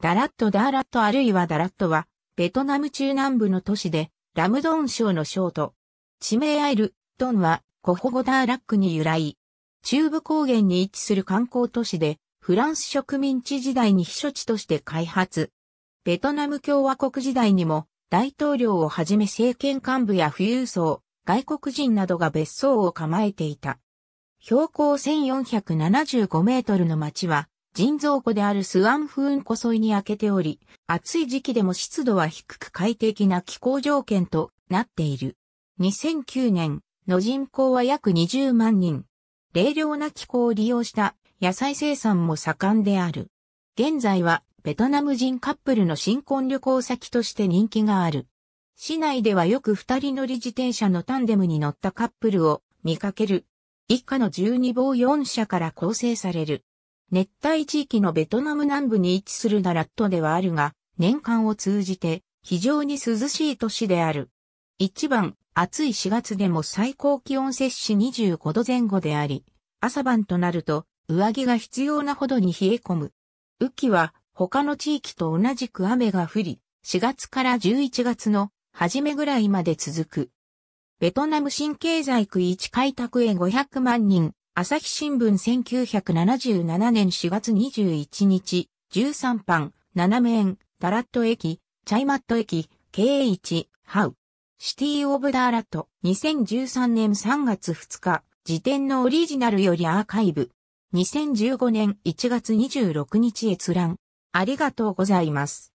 ダラットダーラットあるいはダラットは、ベトナム中南部の都市で、ラムドーン省の省都。地名アイル、ドンは、コホゴダーラックに由来。中部高原に位置する観光都市で、フランス植民地時代に避暑地として開発。ベトナム共和国時代にも、大統領をはじめ政権幹部や富裕層、外国人などが別荘を構えていた。標高1475メートルの町は、人造湖であるスワンフーン湖沿いに開けており、暑い時期でも湿度は低く快適な気候条件となっている。2009年の人口は約20万人。冷涼な気候を利用した野菜生産も盛んである。現在はベトナム人カップルの新婚旅行先として人気がある。市内ではよく二人乗り自転車のタンデムに乗ったカップルを見かける。以下の12棒4社から構成される。熱帯地域のベトナム南部に位置するなラットではあるが、年間を通じて非常に涼しい都市である。一番暑い4月でも最高気温摂氏25度前後であり、朝晩となると上着が必要なほどに冷え込む。雨季は他の地域と同じく雨が降り、4月から11月の初めぐらいまで続く。ベトナム新経済区一開拓へ500万人、朝日新聞1977年4月21日、13斜め面、ダラット駅、チャイマット駅、K1、ハウ。シティ・オブ・ダーラット、2013年3月2日、辞典のオリジナルよりアーカイブ。2015年1月26日閲覧。ありがとうございます。